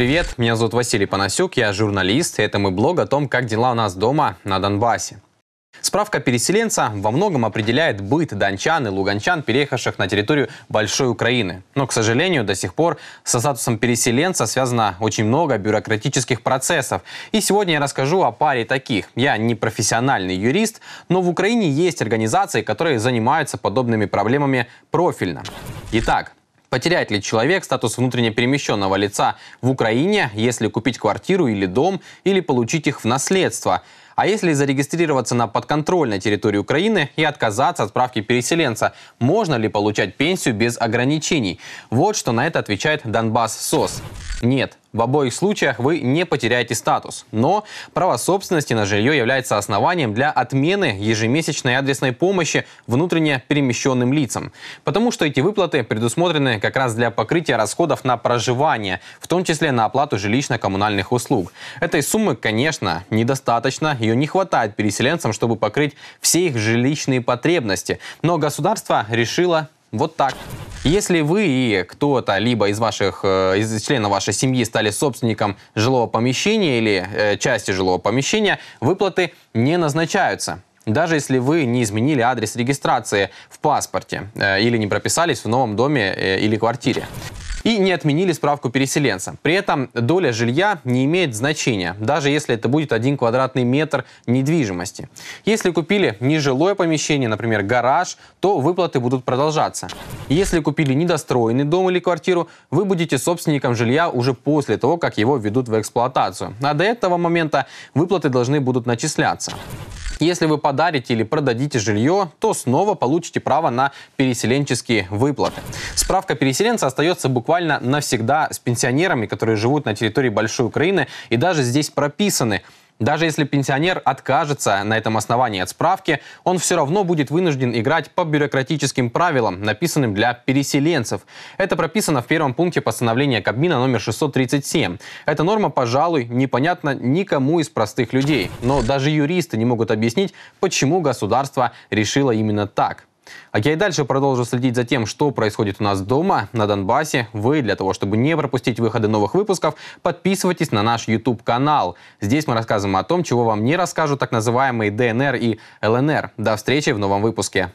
привет! Меня зовут Василий Панасюк, я журналист, и это мой блог о том, как дела у нас дома на Донбассе. Справка переселенца во многом определяет быт дончан и луганчан, переехавших на территорию Большой Украины. Но, к сожалению, до сих пор со статусом переселенца связано очень много бюрократических процессов. И сегодня я расскажу о паре таких. Я не профессиональный юрист, но в Украине есть организации, которые занимаются подобными проблемами профильно. Итак, Потеряет ли человек статус внутренне перемещенного лица в Украине, если купить квартиру или дом, или получить их в наследство? А если зарегистрироваться на подконтрольной территории Украины и отказаться от справки переселенца, можно ли получать пенсию без ограничений? Вот что на это отвечает Донбасс СОС. Нет, в обоих случаях вы не потеряете статус, но право собственности на жилье является основанием для отмены ежемесячной адресной помощи внутренне перемещенным лицам, потому что эти выплаты предусмотрены как раз для покрытия расходов на проживание, в том числе на оплату жилищно-коммунальных услуг. Этой суммы, конечно, недостаточно, ее не хватает переселенцам, чтобы покрыть все их жилищные потребности, но государство решило вот так. Если вы и кто-то, либо из ваших, э, из членов вашей семьи стали собственником жилого помещения или э, части жилого помещения, выплаты не назначаются. Даже если вы не изменили адрес регистрации в паспорте э, или не прописались в новом доме э, или квартире и не отменили справку переселенца. При этом доля жилья не имеет значения, даже если это будет один квадратный метр недвижимости. Если купили нежилое помещение, например, гараж, то выплаты будут продолжаться. Если купили недостроенный дом или квартиру, вы будете собственником жилья уже после того, как его введут в эксплуатацию. А до этого момента выплаты должны будут начисляться. Если вы подарите или продадите жилье, то снова получите право на переселенческие выплаты. Справка переселенца остается буквально навсегда с пенсионерами, которые живут на территории Большой Украины и даже здесь прописаны. Даже если пенсионер откажется на этом основании от справки, он все равно будет вынужден играть по бюрократическим правилам, написанным для переселенцев. Это прописано в первом пункте постановления Кабмина номер 637. Эта норма, пожалуй, непонятна никому из простых людей. Но даже юристы не могут объяснить, почему государство решило именно так. А я и дальше продолжу следить за тем, что происходит у нас дома, на Донбассе. Вы, для того, чтобы не пропустить выходы новых выпусков, подписывайтесь на наш YouTube-канал. Здесь мы рассказываем о том, чего вам не расскажут так называемые ДНР и ЛНР. До встречи в новом выпуске.